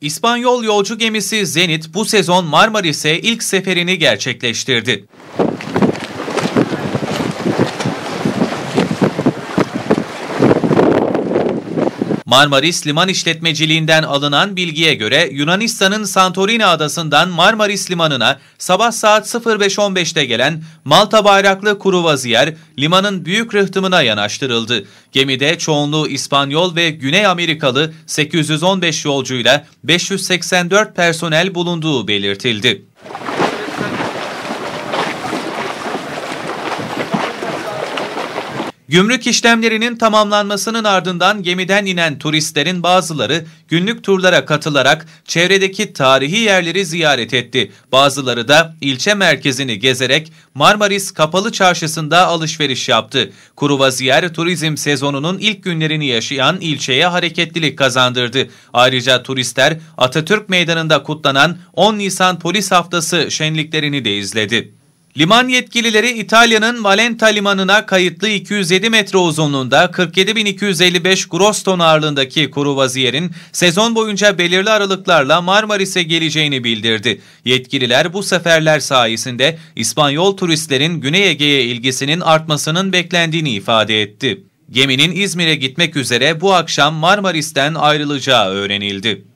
İspanyol yolcu gemisi Zenit bu sezon Marmaris'e ilk seferini gerçekleştirdi. Marmaris Liman İşletmeciliğinden alınan bilgiye göre Yunanistan'ın Santorini adasından Marmaris Limanı'na sabah saat 05.15'te gelen Malta bayraklı kuru vaziyer limanın büyük rıhtımına yanaştırıldı. Gemide çoğunluğu İspanyol ve Güney Amerikalı 815 yolcuyla 584 personel bulunduğu belirtildi. Gümrük işlemlerinin tamamlanmasının ardından gemiden inen turistlerin bazıları günlük turlara katılarak çevredeki tarihi yerleri ziyaret etti. Bazıları da ilçe merkezini gezerek Marmaris Kapalı Çarşısı'nda alışveriş yaptı. Kuruvaziyer turizm sezonunun ilk günlerini yaşayan ilçeye hareketlilik kazandırdı. Ayrıca turistler Atatürk Meydanı'nda kutlanan 10 Nisan Polis Haftası şenliklerini de izledi. Liman yetkilileri İtalya'nın Valenta limanına kayıtlı 207 metre uzunluğunda 47.255 gross ton ağırlığındaki kuru vaziyerin sezon boyunca belirli aralıklarla Marmaris'e geleceğini bildirdi. Yetkililer bu seferler sayesinde İspanyol turistlerin Güney Ege'ye ilgisinin artmasının beklendiğini ifade etti. Geminin İzmir'e gitmek üzere bu akşam Marmaris'ten ayrılacağı öğrenildi.